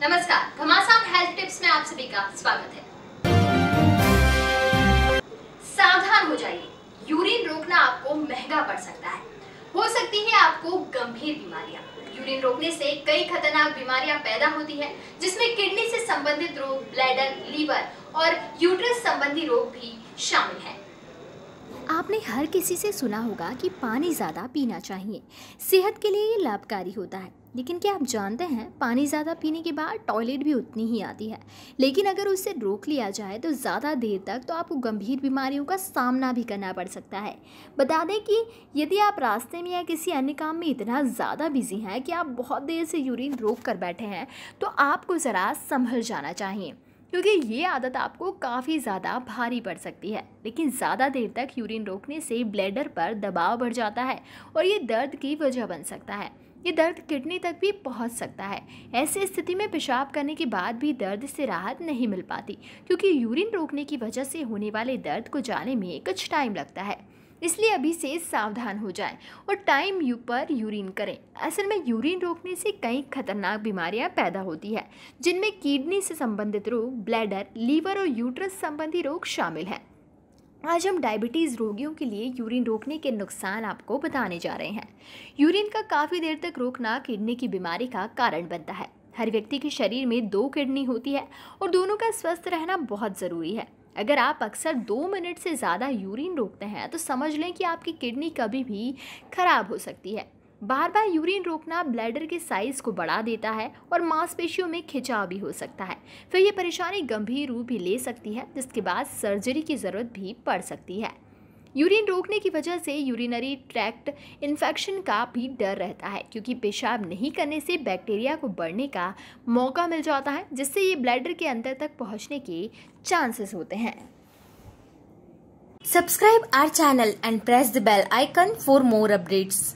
नमस्कार घमासान health tips में आप सभी का स्वागत है सावधान हो जाइए यूरिन रोकना आपको महंगा पड़ सकता है हो सकती है आपको गंभीर बीमारियां यूरिन रोकने से कई खतरनाक बीमारियां पैदा होती है जिसमें किडनी से संबंधित रोग ब्लैडर लीवर और यूट्रस संबंधी रोग भी शामिल है आपने हर किसी से सुना होगा कि पानी ज़्यादा पीना चाहिए सेहत के लिए ये लाभकारी होता है लेकिन क्या आप जानते हैं पानी ज़्यादा पीने के बाद टॉयलेट भी उतनी ही आती है लेकिन अगर उसे रोक लिया जाए तो ज़्यादा देर तक तो आपको गंभीर बीमारियों का सामना भी करना पड़ सकता है बता दें कि यदि आप रास्ते में या किसी अन्य काम में इतना ज़्यादा बिजी हैं कि आप बहुत देर से यूरिन रोक कर बैठे हैं तो आपको ज़रा संभल जाना चाहिए क्योंकि ये आदत आपको काफ़ी ज़्यादा भारी पड़ सकती है लेकिन ज़्यादा देर तक यूरिन रोकने से ब्लैडर पर दबाव बढ़ जाता है और ये दर्द की वजह बन सकता है ये दर्द किडनी तक भी पहुंच सकता है ऐसी स्थिति में पेशाब करने के बाद भी दर्द से राहत नहीं मिल पाती क्योंकि यूरिन रोकने की वजह से होने वाले दर्द को जाने में कुछ टाइम लगता है इसलिए अभी से सावधान हो जाएं और टाइम यू पर यूरिन करें असल में यूरिन रोकने से कई खतरनाक बीमारियां पैदा होती है जिनमें किडनी से संबंधित रोग ब्लैडर लीवर और यूट्रस संबंधी रोग शामिल हैं आज हम डायबिटीज़ रोगियों के लिए यूरिन रोकने के नुकसान आपको बताने जा रहे हैं यूरिन का काफ़ी देर तक रोकना किडनी की बीमारी का कारण बनता है हर व्यक्ति के शरीर में दो किडनी होती है और दोनों का स्वस्थ रहना बहुत ज़रूरी है अगर आप अक्सर दो मिनट से ज़्यादा यूरिन रोकते हैं तो समझ लें कि आपकी किडनी कभी भी खराब हो सकती है बार बार यूरिन रोकना ब्लैडर के साइज़ को बढ़ा देता है और मांसपेशियों में खिंचाव भी हो सकता है फिर ये परेशानी गंभीर रूप भी ले सकती है जिसके बाद सर्जरी की ज़रूरत भी पड़ सकती है यूरिन रोकने की वजह से यूरिनरी ट्रैक्ट इन्फेक्शन का भी डर रहता है क्योंकि पेशाब नहीं करने से बैक्टीरिया को बढ़ने का मौका मिल जाता है जिससे ये ब्लैडर के अंदर तक पहुंचने के चांसेस होते हैं subscribe our channel and press the bell icon for more updates